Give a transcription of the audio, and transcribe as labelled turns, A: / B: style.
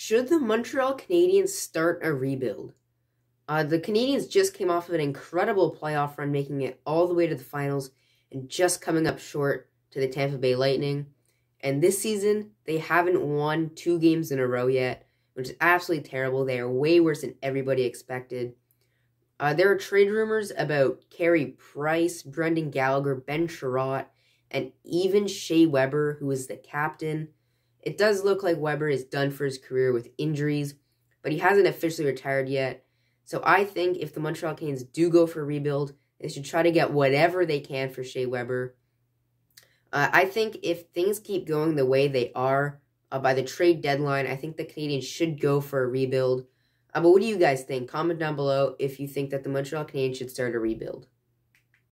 A: Should the Montreal Canadiens start a rebuild? Uh, the Canadiens just came off of an incredible playoff run, making it all the way to the finals and just coming up short to the Tampa Bay Lightning. And this season, they haven't won two games in a row yet, which is absolutely terrible. They are way worse than everybody expected. Uh, there are trade rumors about Carey Price, Brendan Gallagher, Ben Sherratt, and even Shea Weber, who is the captain it does look like Weber is done for his career with injuries, but he hasn't officially retired yet. So I think if the Montreal Canadiens do go for a rebuild, they should try to get whatever they can for Shea Weber. Uh, I think if things keep going the way they are uh, by the trade deadline, I think the Canadians should go for a rebuild. Uh, but what do you guys think? Comment down below if you think that the Montreal Canadiens should start a rebuild.